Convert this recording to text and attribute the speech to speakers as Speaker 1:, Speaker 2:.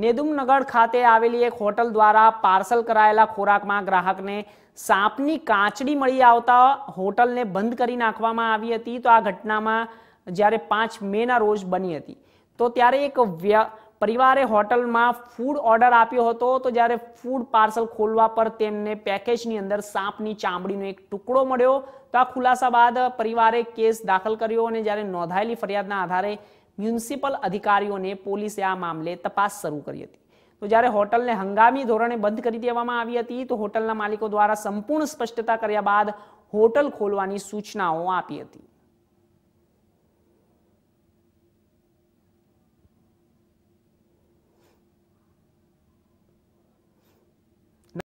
Speaker 1: નેદુમનગર ખાતે આવેલી એક હોટલ દ્વારા પાર્સલ કરાયેલા ખોરાકમાં ગ્રાહકને સાપની કાચડી મળી આવતા હોટલને બંધ કરી નાખવામાં આવી હતી તો આ ઘટનામાં જ્યારે પાંચ મેના રોજ બની હતી તો ત્યારે એક પરિવારે હોટલમાં ફૂડ ઓર્ડર આપ્યો હતો તો જ્યારે ફૂડ પાર્સલ ખોલવા પર તેમને પેકેજની અંદર સાપની ચામડીનો એક ટુકડો મળ્યો તો આ ખુલાસા બાદ પરિવારે કેસ દાખલ કર્યો અને જ્યારે નોંધાયેલી ફરિયાદના આધારે મ્યુનિસિપલ અધિકારીઓને પોલીસે આ મામલે તપાસ શરૂ કરી હતી તો જ્યારે હોટલને હંગામી ધોરણે બંધ કરી દેવામાં આવી હતી તો હોટલના માલિકો દ્વારા સંપૂર્ણ સ્પષ્ટતા કર્યા બાદ હોટલ ખોલવાની સૂચનાઓ આપી હતી